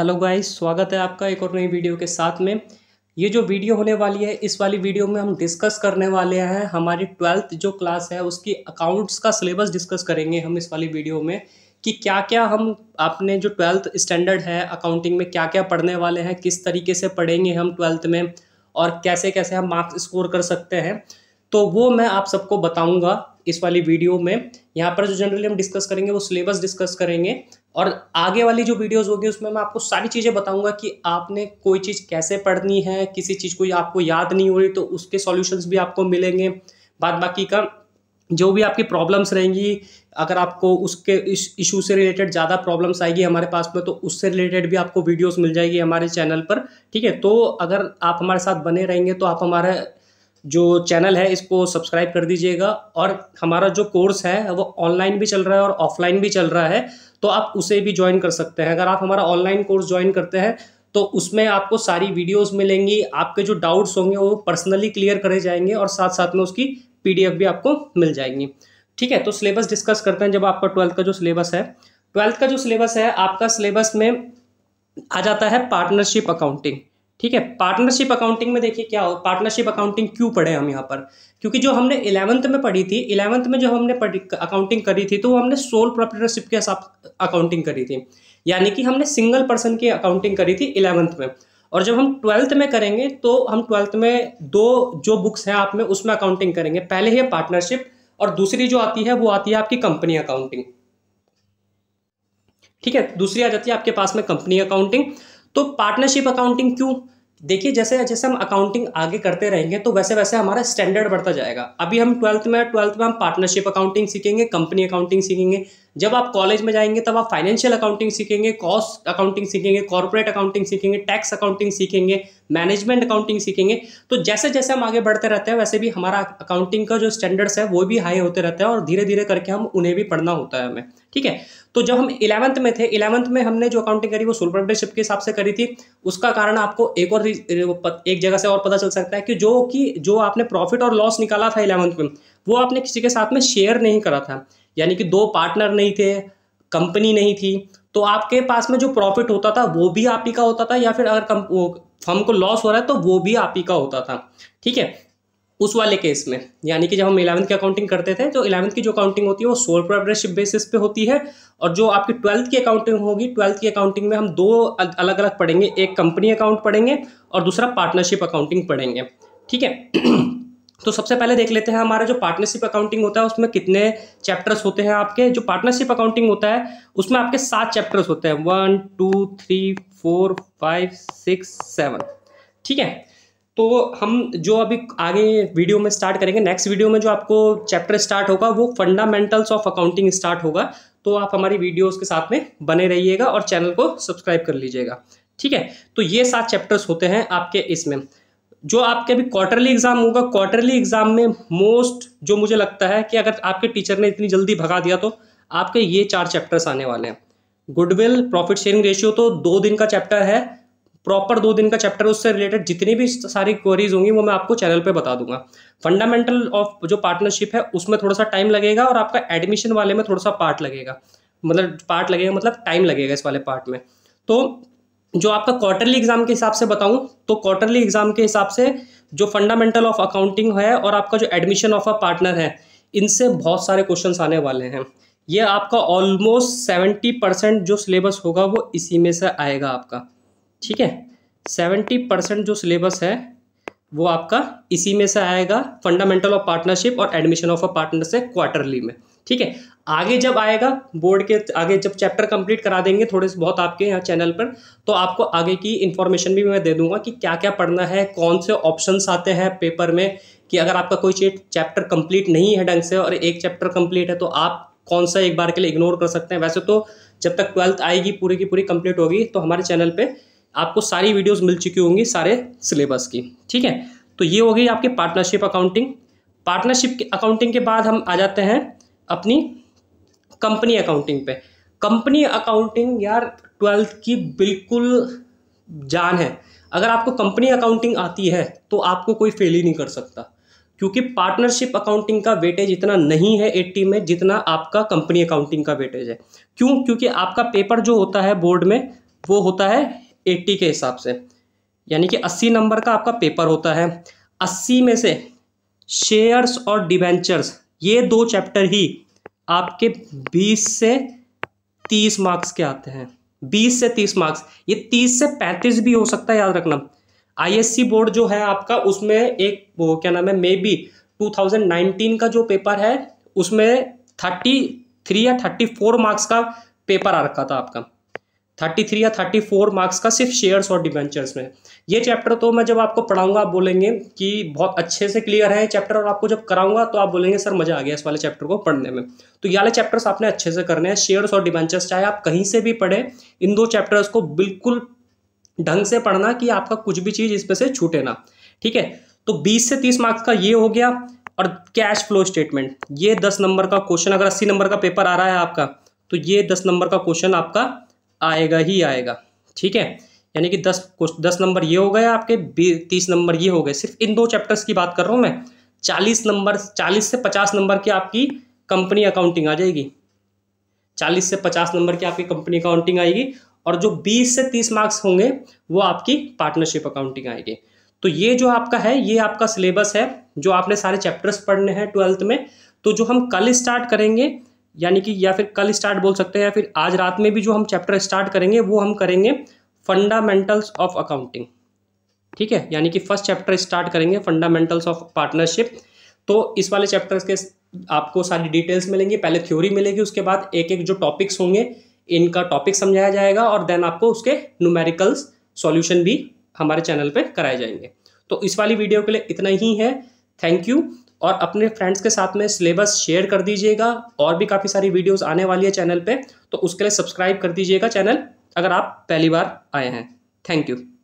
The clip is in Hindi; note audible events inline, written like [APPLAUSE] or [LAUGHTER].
हेलो गाइस स्वागत है आपका एक और नई वीडियो के साथ में ये जो वीडियो होने वाली है इस वाली वीडियो में हम डिस्कस करने वाले हैं हमारी ट्वेल्थ जो क्लास है उसकी अकाउंट्स का सिलेबस डिस्कस करेंगे हम इस वाली वीडियो में कि क्या क्या हम आपने जो ट्वेल्थ स्टैंडर्ड है अकाउंटिंग में क्या क्या पढ़ने वाले हैं किस तरीके से पढ़ेंगे हम ट्वेल्थ में और कैसे कैसे हम मार्क्स स्कोर कर सकते हैं तो वो मैं आप सबको बताऊँगा इस वाली वीडियो में यहाँ पर जो जनरली हम डिस्कस करेंगे वो सिलेबस डिस्कस करेंगे और आगे वाली जो वीडियोस होगी उसमें मैं आपको सारी चीज़ें बताऊंगा कि आपने कोई चीज़ कैसे पढ़नी है किसी चीज़ को आपको याद नहीं हो रही तो उसके सॉल्यूशंस भी आपको मिलेंगे बाद बाकी का जो भी आपकी प्रॉब्लम्स रहेंगी अगर आपको उसके इस इशू से रिलेटेड ज़्यादा प्रॉब्लम्स आएगी हमारे पास में तो उससे रिलेटेड भी आपको वीडियोस मिल जाएगी हमारे चैनल पर ठीक है तो अगर आप हमारे साथ बने रहेंगे तो आप हमारा जो चैनल है इसको सब्सक्राइब कर दीजिएगा और हमारा जो कोर्स है वो ऑनलाइन भी चल रहा है और ऑफलाइन भी चल रहा है तो आप उसे भी ज्वाइन कर सकते हैं अगर आप हमारा ऑनलाइन कोर्स ज्वाइन करते हैं तो उसमें आपको सारी वीडियोस मिलेंगी आपके जो डाउट्स होंगे वो पर्सनली क्लियर करे जाएंगे और साथ साथ में उसकी पीडीएफ भी आपको मिल जाएंगी ठीक है तो सिलेबस डिस्कस करते हैं जब आपका ट्वेल्थ का जो सिलेबस है ट्वेल्थ का जो सिलेबस है आपका सिलेबस में आ जाता है पार्टनरशिप अकाउंटिंग ठीक है पार्टनरशिप अकाउंटिंग में देखिए क्या हो पार्टनरशिप अकाउंटिंग क्यों पढ़े हम यहाँ पर क्योंकि जो हमने इलेवंथ में पढ़ी थी इलेवंथ में जो हमने अकाउंटिंग करी थी तो वो हमने सोल प्रॉपर्टरशिप के हिसाब अकाउंटिंग करी थी यानी कि हमने सिंगल पर्सन की अकाउंटिंग करी थी इलेवंथ में और जब हम ट्वेल्थ में करेंगे तो हम ट्वेल्थ में दो जो बुक्स हैं आप में उसमें अकाउंटिंग करेंगे पहले है पार्टनरशिप और दूसरी जो आती है वो आती है आपकी कंपनी अकाउंटिंग ठीक है दूसरी आ जाती है आपके पास में कंपनी अकाउंटिंग तो पार्टनरशिप अकाउंटिंग क्यों देखिए जैसे जैसे हम अकाउंटिंग आगे करते रहेंगे तो वैसे वैसे हमारा स्टैंडर्ड बढ़ता जाएगा अभी हम ट्वेल्थ में ट्वेल्थ में हम पार्टनरशिप अकाउंटिंग सीखेंगे कंपनी अकाउंटिंग सीखेंगे जब आप कॉलेज में जाएंगे तब आप फाइनेंशियल अकाउंटिंग सीखेंगे कॉस्ट अकाउंटिंग सीखेंगे कॉर्पोरेट अकाउंटिंग सीखेंगे टैक्स अकाउंटिंग सीखेंगे मैनेजमेंट अकाउंटिंग सीखेंगे तो जैसे जैसे हम आगे बढ़ते रहते हैं वैसे भी हमारा अकाउंटिंग का जो स्टैंडर्ड्स है वो भी हाई होते रहते हैं और धीरे धीरे करके हम उन्हें भी पढ़ना होता है हमें ठीक है तो जब हम इलेवंथ में थे इलेवंथ में हमने जो अकाउंटिंग करी वो सुपरप्रेंटरशिप के हिसाब से करी थी उसका कारण आपको एक और एक जगह से और पता चल सकता है कि जो कि जो आपने प्रॉफिट और लॉस निकाला था इलेवंथ में वो आपने किसी के साथ में शेयर नहीं करा था यानी कि दो पार्टनर नहीं थे कंपनी नहीं थी तो आपके पास में जो प्रॉफिट होता था वो भी आप ही का होता था या फिर अगर फर्म को लॉस हो रहा है तो वो भी आप ही का होता था ठीक है उस वाले केस में यानी कि जब हम इलेवंथ की अकाउंटिंग करते थे तो इलेवंथ की जो अकाउंटिंग होती है वो सोल प्रोपरेशिप बेसिस पे होती है और जो आपकी ट्वेल्थ की अकाउंटिंग होगी ट्वेल्थ की अकाउंटिंग में हम दो अलग अलग पढ़ेंगे एक कंपनी अकाउंट पढ़ेंगे और दूसरा पार्टनरशिप अकाउंटिंग पढ़ेंगे ठीक है [CLEARS THROAT] तो सबसे पहले देख लेते हैं हमारा जो पार्टनरशिप अकाउंटिंग होता है उसमें कितने चैप्टर्स होते हैं आपके जो पार्टनरशिप अकाउंटिंग होता है उसमें आपके सात चैप्टर्स होते हैं one two three four five six seven ठीक है तो हम जो अभी आगे वीडियो में स्टार्ट करेंगे नेक्स्ट वीडियो में जो आपको चैप्टर स्टार्ट होगा वो फंडामेंटल्स ऑफ अकाउंटिंग स्टार्ट होगा तो आप हमारी वीडियोस के साथ में बने रहिएगा और चैनल को सब्सक्राइब कर लीजिएगा ठीक है तो ये सात चैप्टर्स होते हैं आपके इसमें जो आपके अभी क्वार्टरली एग्जाम होगा क्वार्टरली एग्जाम में मोस्ट जो मुझे लगता है कि अगर आपके टीचर ने इतनी जल्दी भगा दिया तो आपके ये चार चैप्टर्स आने वाले हैं गुडविल प्रॉफिट शेयरिंग रेशियो तो दो दिन का चैप्टर है प्रॉपर दो दिन का चैप्टर उससे रिलेटेड जितनी भी सारी क्वेरीज होंगी वो मैं आपको चैनल पे बता दूंगा फंडामेंटल ऑफ जो पार्टनरशिप है उसमें थोड़ा सा टाइम लगेगा और आपका एडमिशन वाले में थोड़ा सा पार्ट लगेगा मतलब पार्ट लगेगा मतलब टाइम लगेगा इस वाले पार्ट में तो जो आपका क्वार्टरली एग्जाम के हिसाब से बताऊं तो क्वार्टरली एग्जाम के हिसाब से जो फंडामेंटल ऑफ अकाउंटिंग है और आपका जो एडमिशन ऑफ अ पार्टनर है इनसे बहुत सारे क्वेश्चन आने वाले हैं ये आपका ऑलमोस्ट सेवेंटी परसेंट जो सिलेबस होगा वो इसी में से आएगा आपका ठीक है सेवेंटी परसेंट जो सिलेबस है वो आपका इसी में से आएगा फंडामेंटल ऑफ पार्टनरशिप और एडमिशन ऑफ अ पार्टनर से क्वार्टरली में ठीक है आगे जब आएगा बोर्ड के आगे जब चैप्टर कंप्लीट करा देंगे थोड़े से बहुत आपके यहाँ चैनल पर तो आपको आगे की इन्फॉर्मेशन भी मैं दे दूंगा कि क्या क्या पढ़ना है कौन से ऑप्शंस आते हैं पेपर में कि अगर आपका कोई चैप्टर कंप्लीट नहीं है ढंग से और एक चैप्टर कंप्लीट है तो आप कौन सा एक बार के लिए इग्नोर कर सकते हैं वैसे तो जब तक ट्वेल्थ आएगी पूरी की पूरी कंप्लीट होगी तो हमारे चैनल पर आपको सारी वीडियोस मिल चुकी होंगी सारे सिलेबस की ठीक है तो ये हो गई आपकी पार्टनरशिप अकाउंटिंग पार्टनरशिप के अकाउंटिंग के बाद हम आ जाते हैं अपनी कंपनी अकाउंटिंग पे कंपनी अकाउंटिंग यार ट्वेल्थ की बिल्कुल जान है अगर आपको कंपनी अकाउंटिंग आती है तो आपको कोई फेल ही नहीं कर सकता क्योंकि पार्टनरशिप अकाउंटिंग का वेटेज इतना नहीं है एट्टी में जितना आपका कंपनी अकाउंटिंग का वेटेज है क्यों क्योंकि आपका पेपर जो होता है बोर्ड में वो होता है एट्टी के हिसाब से यानी कि अस्सी नंबर का आपका पेपर होता है अस्सी में से शेयर्स और डिवेंचर्स ये दो चैप्टर ही आपके बीस से तीस मार्क्स के आते हैं बीस से तीस मार्क्स ये तीस से पैंतीस भी हो सकता है याद रखना आईएससी बोर्ड जो है आपका उसमें एक वो क्या नाम है मे बी टू का जो पेपर है उसमें थर्टी थ्री या थर्टी फोर मार्क्स का पेपर आ रखा था आपका थर्टी थ्री या थर्टी फोर मार्क्स का सिर्फ शेयर्स और डिबेंचर्स में ये चैप्टर तो मैं जब आपको पढ़ाऊंगा आप बोलेंगे कि बहुत अच्छे से क्लियर है चैप्टर और आपको जब कराऊंगा तो आप बोलेंगे सर मज़ा आ गया इस वाले चैप्टर को पढ़ने में तो ये वाले चैप्टर्स आपने अच्छे से करने हैं शेयर्स और डिबेंचर्स चाहे आप कहीं से भी पढ़ें इन दो चैप्टर्स को बिल्कुल ढंग से पढ़ना कि आपका कुछ भी चीज़ इसमें से छूटे ना ठीक है तो बीस से तीस मार्क्स का ये हो गया और कैश फ्लो स्टेटमेंट ये दस नंबर का क्वेश्चन अगर अस्सी नंबर का पेपर आ रहा है आपका तो ये दस नंबर का क्वेश्चन आपका आएगा ही आएगा ठीक है यानी कि दस दस नंबर ये हो गए आपके तीस नंबर ये हो गए सिर्फ इन दो चैप्टर्स की बात कर रहा हूँ मैं चालीस नंबर चालीस से पचास नंबर की आपकी कंपनी अकाउंटिंग आ जाएगी चालीस से पचास नंबर की आपकी कंपनी अकाउंटिंग आएगी और जो बीस से तीस मार्क्स होंगे वो आपकी पार्टनरशिप अकाउंटिंग आएगी तो ये जो आपका है ये आपका सिलेबस है जो आपने सारे चैप्टर्स पढ़ने हैं ट्वेल्थ में तो जो हम कल स्टार्ट करेंगे यानी कि या फिर कल स्टार्ट बोल सकते हैं या फिर आज रात में भी जो हम चैप्टर स्टार्ट करेंगे वो हम करेंगे फंडामेंटल्स ऑफ अकाउंटिंग ठीक है यानी कि फर्स्ट चैप्टर स्टार्ट करेंगे फंडामेंटल्स ऑफ पार्टनरशिप तो इस वाले चैप्टर्स के आपको सारी डिटेल्स मिलेंगी पहले थ्योरी मिलेगी उसके बाद एक एक जो टॉपिक्स होंगे इनका टॉपिक समझाया जाएगा और देन आपको उसके न्यूमेरिकल्स सॉल्यूशन भी हमारे चैनल पे कराए जाएंगे तो इस वाली वीडियो के लिए इतना ही है थैंक यू और अपने फ्रेंड्स के साथ में सिलेबस शेयर कर दीजिएगा और भी काफ़ी सारी वीडियोस आने वाली है चैनल पे तो उसके लिए सब्सक्राइब कर दीजिएगा चैनल अगर आप पहली बार आए हैं थैंक यू